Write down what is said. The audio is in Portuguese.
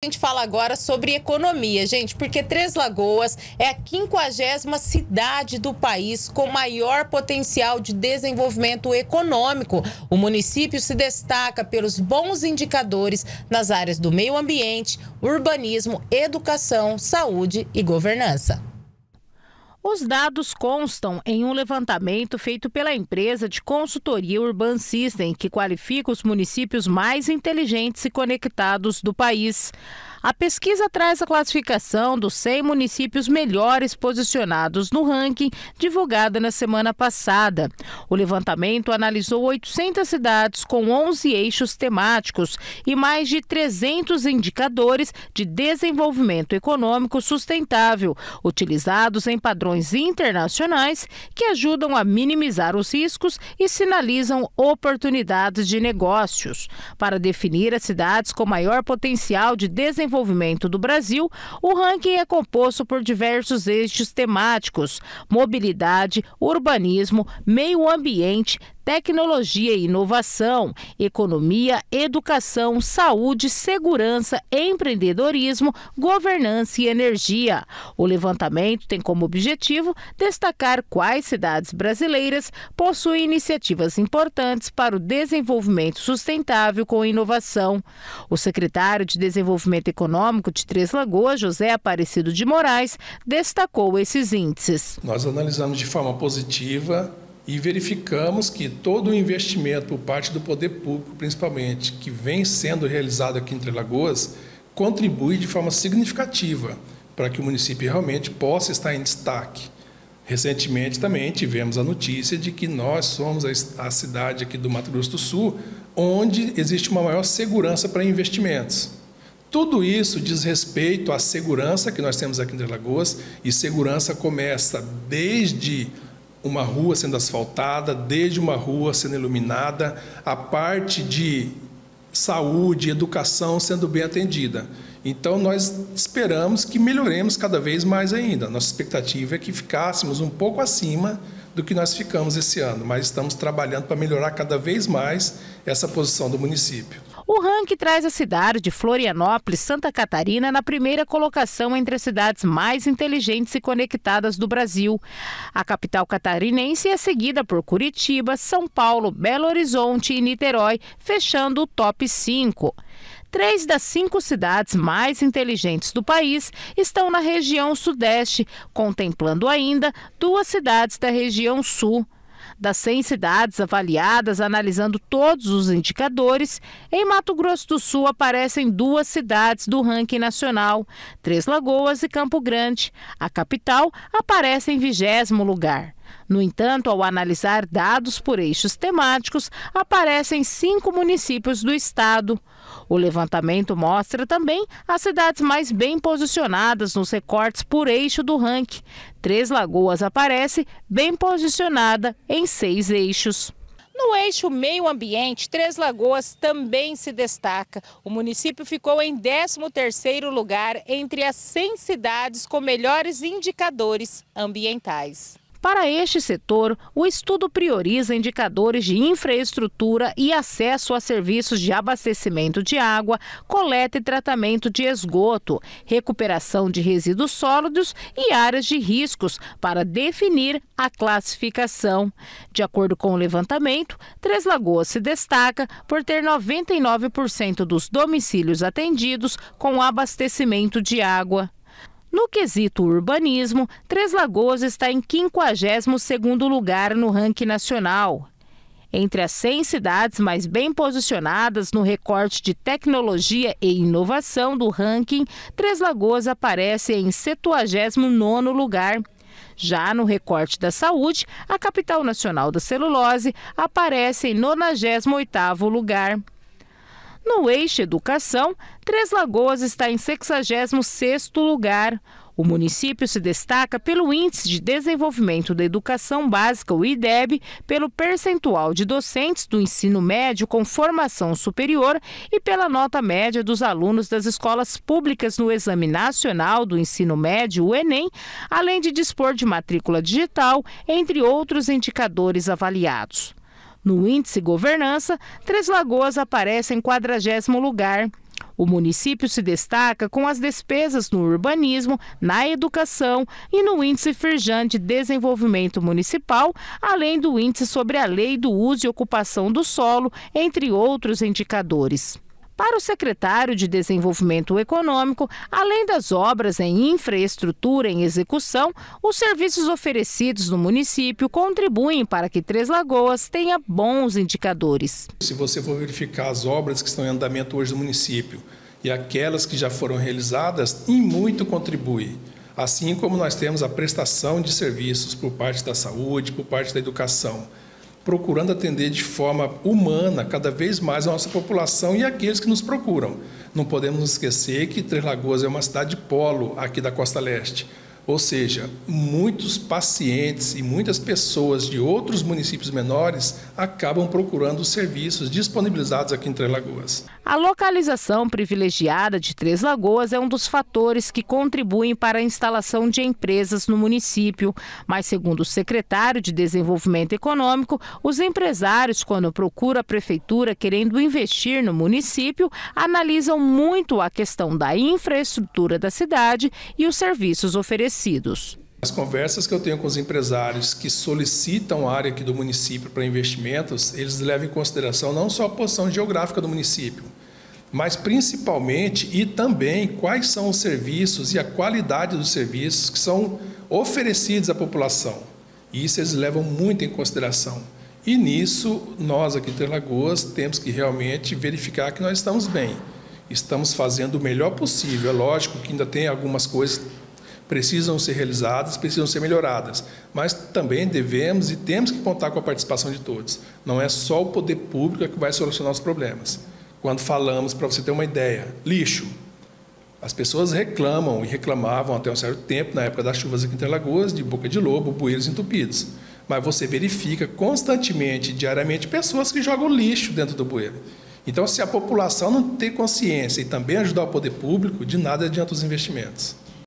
A gente fala agora sobre economia, gente, porque Três Lagoas é a quinquagésima cidade do país com maior potencial de desenvolvimento econômico. O município se destaca pelos bons indicadores nas áreas do meio ambiente, urbanismo, educação, saúde e governança. Os dados constam em um levantamento feito pela empresa de consultoria Urban System, que qualifica os municípios mais inteligentes e conectados do país. A pesquisa traz a classificação dos 100 municípios melhores posicionados no ranking, divulgada na semana passada. O levantamento analisou 800 cidades com 11 eixos temáticos e mais de 300 indicadores de desenvolvimento econômico sustentável, utilizados em padrões internacionais que ajudam a minimizar os riscos e sinalizam oportunidades de negócios. Para definir as cidades com maior potencial de desenvolvimento, Desenvolvimento do Brasil, o ranking é composto por diversos eixos temáticos: mobilidade, urbanismo, meio ambiente, tecnologia e inovação, economia, educação, saúde, segurança, empreendedorismo, governança e energia. O levantamento tem como objetivo destacar quais cidades brasileiras possuem iniciativas importantes para o desenvolvimento sustentável com inovação. O secretário de Desenvolvimento Econômico de Três Lagoas, José Aparecido de Moraes, destacou esses índices. Nós analisamos de forma positiva e verificamos que todo o investimento por parte do poder público, principalmente, que vem sendo realizado aqui em Três Lagoas, contribui de forma significativa para que o município realmente possa estar em destaque. Recentemente também tivemos a notícia de que nós somos a cidade aqui do Mato Grosso do Sul onde existe uma maior segurança para investimentos. Tudo isso diz respeito à segurança que nós temos aqui em Três Lagoas e segurança começa desde uma rua sendo asfaltada, desde uma rua sendo iluminada, a parte de saúde, educação sendo bem atendida. Então nós esperamos que melhoremos cada vez mais ainda. Nossa expectativa é que ficássemos um pouco acima do que nós ficamos esse ano, mas estamos trabalhando para melhorar cada vez mais essa posição do município. O ranking traz a cidade de Florianópolis, Santa Catarina, na primeira colocação entre as cidades mais inteligentes e conectadas do Brasil. A capital catarinense é seguida por Curitiba, São Paulo, Belo Horizonte e Niterói, fechando o top 5. Três das cinco cidades mais inteligentes do país estão na região sudeste, contemplando ainda duas cidades da região sul. Das 100 cidades avaliadas, analisando todos os indicadores, em Mato Grosso do Sul aparecem duas cidades do ranking nacional, Três Lagoas e Campo Grande. A capital aparece em vigésimo lugar. No entanto, ao analisar dados por eixos temáticos, aparecem cinco municípios do estado. O levantamento mostra também as cidades mais bem posicionadas nos recortes por eixo do ranking. Três Lagoas aparece bem posicionada em seis eixos. No eixo meio ambiente, Três Lagoas também se destaca. O município ficou em 13º lugar entre as 100 cidades com melhores indicadores ambientais. Para este setor, o estudo prioriza indicadores de infraestrutura e acesso a serviços de abastecimento de água, coleta e tratamento de esgoto, recuperação de resíduos sólidos e áreas de riscos para definir a classificação. De acordo com o levantamento, Três Lagoas se destaca por ter 99% dos domicílios atendidos com abastecimento de água. No quesito urbanismo, Três Lagoas está em 52º lugar no ranking nacional. Entre as 100 cidades mais bem posicionadas no recorte de tecnologia e inovação do ranking, Três Lagoas aparece em 79º lugar. Já no recorte da saúde, a capital nacional da celulose aparece em 98º lugar. No eixo Educação, Três Lagoas está em 66º lugar. O município se destaca pelo Índice de Desenvolvimento da Educação Básica, o IDEB, pelo percentual de docentes do ensino médio com formação superior e pela nota média dos alunos das escolas públicas no Exame Nacional do Ensino Médio, o Enem, além de dispor de matrícula digital, entre outros indicadores avaliados. No índice governança, Três Lagoas aparece em 40 lugar. O município se destaca com as despesas no urbanismo, na educação e no índice Firjan de desenvolvimento municipal, além do índice sobre a lei do uso e ocupação do solo, entre outros indicadores. Para o secretário de Desenvolvimento Econômico, além das obras em infraestrutura em execução, os serviços oferecidos no município contribuem para que Três Lagoas tenha bons indicadores. Se você for verificar as obras que estão em andamento hoje no município e aquelas que já foram realizadas, em muito contribui assim como nós temos a prestação de serviços por parte da saúde, por parte da educação procurando atender de forma humana cada vez mais a nossa população e aqueles que nos procuram. Não podemos esquecer que Três Lagoas é uma cidade de polo aqui da Costa Leste. Ou seja, muitos pacientes e muitas pessoas de outros municípios menores acabam procurando os serviços disponibilizados aqui em Três Lagoas. A localização privilegiada de Três Lagoas é um dos fatores que contribuem para a instalação de empresas no município. Mas, segundo o secretário de Desenvolvimento Econômico, os empresários, quando procuram a prefeitura querendo investir no município, analisam muito a questão da infraestrutura da cidade e os serviços oferecidos. As conversas que eu tenho com os empresários que solicitam área aqui do município para investimentos, eles levam em consideração não só a posição geográfica do município, mas principalmente e também quais são os serviços e a qualidade dos serviços que são oferecidos à população. Isso eles levam muito em consideração. E nisso, nós aqui em Três Lagoas temos que realmente verificar que nós estamos bem. Estamos fazendo o melhor possível. É lógico que ainda tem algumas coisas precisam ser realizadas, precisam ser melhoradas, mas também devemos e temos que contar com a participação de todos. Não é só o poder público que vai solucionar os problemas. Quando falamos, para você ter uma ideia, lixo. As pessoas reclamam e reclamavam até um certo tempo, na época das chuvas aqui em Interlagoas, de boca de lobo, bueiros entupidos. Mas você verifica constantemente, diariamente, pessoas que jogam lixo dentro do bueiro. Então, se a população não ter consciência e também ajudar o poder público, de nada adianta os investimentos.